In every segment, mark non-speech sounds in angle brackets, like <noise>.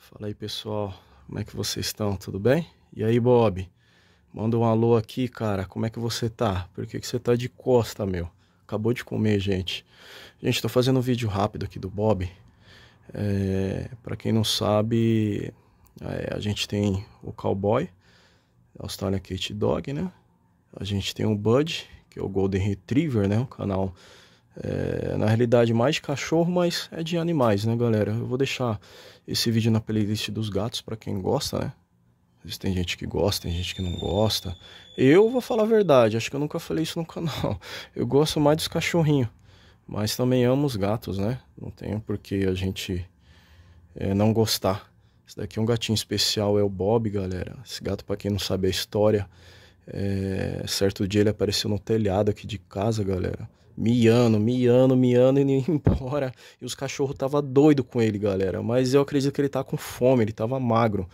Fala aí pessoal, como é que vocês estão? Tudo bem? E aí Bob, manda um alô aqui, cara. Como é que você tá? Por que, que você tá de costa, meu? Acabou de comer, gente. Gente, tô fazendo um vídeo rápido aqui do Bob. É, para quem não sabe, é, a gente tem o Cowboy, Australian Kate Dog, né? A gente tem o Bud, que é o Golden Retriever, né? O canal é, na realidade, mais de cachorro, mas é de animais, né, galera? Eu vou deixar esse vídeo na playlist dos gatos para quem gosta, né? Tem gente que gosta, tem gente que não gosta. Eu vou falar a verdade, acho que eu nunca falei isso no canal. <laughs> Eu gosto mais dos cachorrinhos, mas também amo os gatos, né? Não tem por que a gente é, não gostar. Esse daqui é um gatinho especial, é o Bob, galera. Esse gato, para quem não sabe a história, é... certo dia ele apareceu no telhado aqui de casa, galera miando, miando, miando e ele <laughs> embora. E os cachorros tava doido com ele, galera. Mas eu acredito que ele tá com fome, ele tava magro.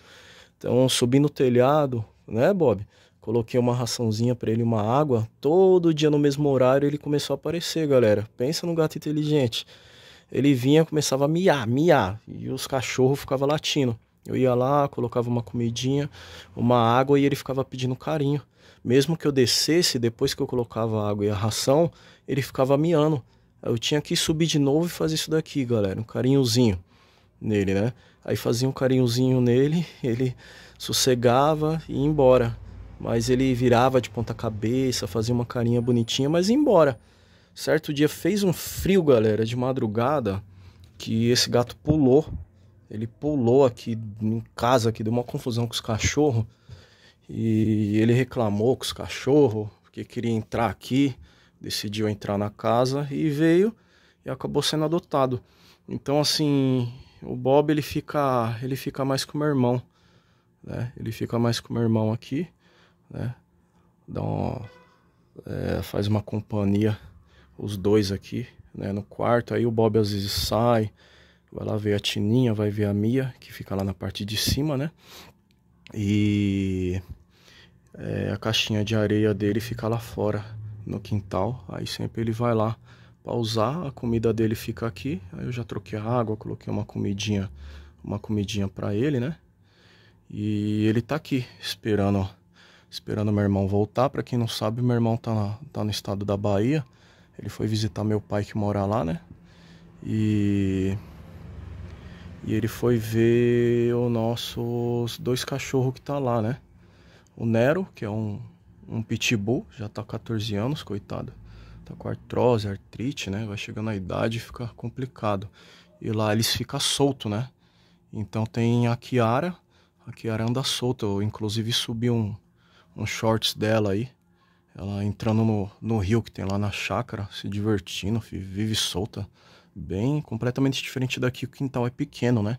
Então, subi no telhado, né, Bob? Coloquei uma raçãozinha para ele, uma água. Todo dia no mesmo horário ele começou a aparecer, galera. Pensa no gato inteligente. Ele vinha, começava a miar, miar, e os cachorros ficavam latindo. Eu ia lá, colocava uma comidinha, uma água e ele ficava pedindo carinho. Mesmo que eu descesse, depois que eu colocava a água e a ração, ele ficava miando. Eu tinha que subir de novo e fazer isso daqui, galera, um carinhozinho nele, né? Aí fazia um carinhozinho nele, ele sossegava e ia embora. Mas ele virava de ponta cabeça, fazia uma carinha bonitinha, mas ia embora. Certo dia fez um frio, galera, de madrugada, que esse gato pulou ele pulou aqui em casa, aqui deu uma confusão com os cachorros. E ele reclamou com os cachorros, porque queria entrar aqui, decidiu entrar na casa e veio e acabou sendo adotado. Então assim, o Bob ele fica, ele fica mais com o meu irmão, né? Ele fica mais com o meu irmão aqui, né? Dá uma, é, faz uma companhia os dois aqui, né, no quarto. Aí o Bob às vezes sai, Vai lá ver a Tininha, vai ver a Mia, que fica lá na parte de cima, né? E é, a caixinha de areia dele fica lá fora, no quintal. Aí sempre ele vai lá pausar, a comida dele fica aqui. Aí eu já troquei a água, coloquei uma comidinha, uma comidinha para ele, né? E ele tá aqui esperando, esperando meu irmão voltar. Para quem não sabe, meu irmão tá, tá no estado da Bahia. Ele foi visitar meu pai que mora lá, né? E e ele foi ver os nossos dois cachorros que tá lá, né? O Nero, que é um, um pitbull, já tá 14 anos, coitado. Tá com artrose, artrite, né? Vai chegando a idade e fica complicado. E lá eles ficam solto, né? Então tem a Kiara, a Kiara anda solta. Eu inclusive subi um, um shorts dela aí. Ela entrando no, no rio que tem lá na chácara, se divertindo, vive solta bem completamente diferente daqui. O quintal é pequeno, né?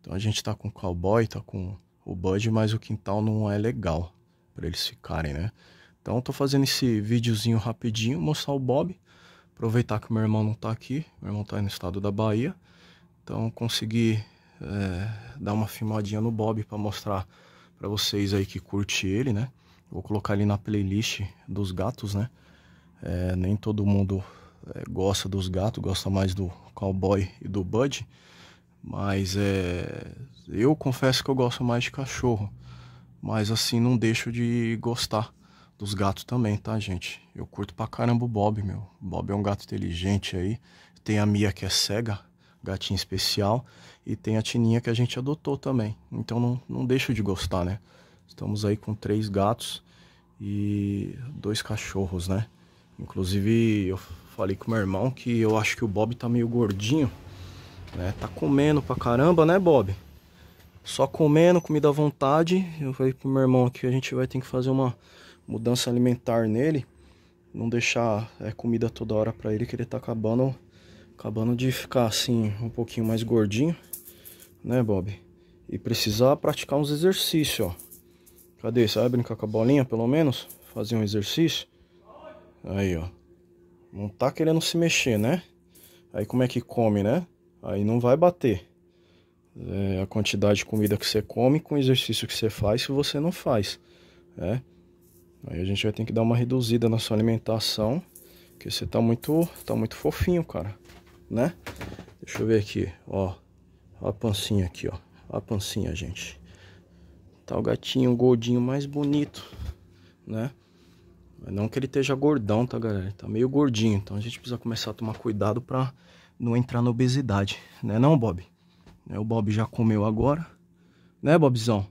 Então a gente tá com o cowboy, tá com o bud, mas o quintal não é legal para eles ficarem, né? Então tô fazendo esse videozinho rapidinho, mostrar o Bob. Aproveitar que meu irmão não tá aqui, meu irmão tá no estado da Bahia. Então consegui é, dar uma filmadinha no Bob para mostrar para vocês aí que curte ele, né? Vou colocar ele na playlist dos gatos, né? É, nem todo mundo é, gosta dos gatos, gosta mais do cowboy e do Bud. Mas é, eu confesso que eu gosto mais de cachorro. Mas assim, não deixo de gostar dos gatos também, tá, gente? Eu curto pra caramba o Bob, meu. O Bob é um gato inteligente aí. Tem a Mia que é cega, gatinha especial. E tem a Tininha que a gente adotou também. Então não, não deixo de gostar, né? Estamos aí com três gatos e dois cachorros, né? Inclusive, eu Falei com meu irmão que eu acho que o Bob tá meio gordinho, né? Tá comendo pra caramba, né, Bob? Só comendo, comida à vontade. Eu falei pro meu irmão que a gente vai ter que fazer uma mudança alimentar nele. Não deixar é, comida toda hora pra ele, que ele tá acabando, acabando de ficar assim, um pouquinho mais gordinho, né, Bob? E precisar praticar uns exercícios, ó. Cadê? Você vai brincar com a bolinha, pelo menos? Fazer um exercício? Aí, ó. Não tá querendo se mexer, né? Aí como é que come, né? Aí não vai bater. É a quantidade de comida que você come com o exercício que você faz, se você não faz, né? Aí a gente vai ter que dar uma reduzida na sua alimentação, porque você tá muito, tá muito fofinho, cara, né? Deixa eu ver aqui, ó. A pancinha aqui, ó. A pancinha, gente. Tá o gatinho gordinho goldinho mais bonito, né? Não que ele esteja gordão, tá, galera? tá meio gordinho. Então a gente precisa começar a tomar cuidado pra não entrar na obesidade. Né não, Bob? Né, o Bob já comeu agora. Né, Bobzão?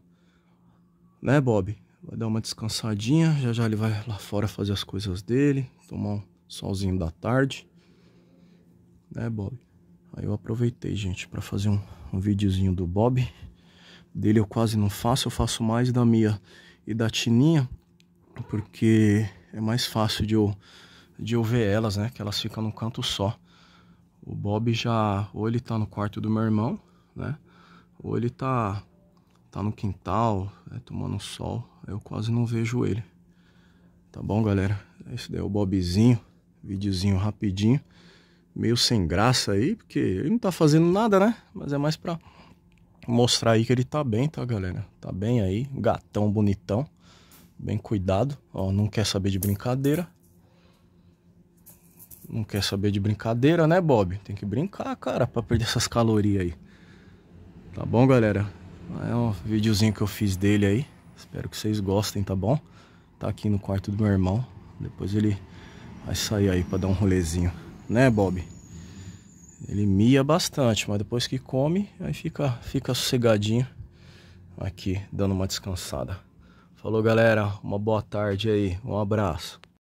Né, Bob? Vai dar uma descansadinha. Já já ele vai lá fora fazer as coisas dele. Tomar um solzinho da tarde. Né, Bob? Aí eu aproveitei, gente, para fazer um, um videozinho do Bob. Dele eu quase não faço, eu faço mais da minha e da Tininha, porque é mais fácil de eu, de eu ver elas, né? Que elas ficam num canto só. O Bob já, ou ele tá no quarto do meu irmão, né? Ou ele tá, tá no quintal, né? tomando sol. Eu quase não vejo ele. Tá bom, galera? Esse daí é o Bobzinho. Videozinho rapidinho. Meio sem graça aí, porque ele não tá fazendo nada, né? Mas é mais pra mostrar aí que ele tá bem, tá, galera? Tá bem aí. Gatão bonitão bem cuidado. Ó, não quer saber de brincadeira. Não quer saber de brincadeira, né, Bob? Tem que brincar, cara, pra perder essas calorias aí. Tá bom, galera? É um videozinho que eu fiz dele aí. Espero que vocês gostem, tá bom? Tá aqui no quarto do meu irmão. Depois ele vai sair aí pra dar um rolezinho. Né, Bob? Ele mia bastante, mas depois que come, aí fica, fica sossegadinho aqui, dando uma descansada. Falou, galera. Uma boa tarde aí. Um abraço.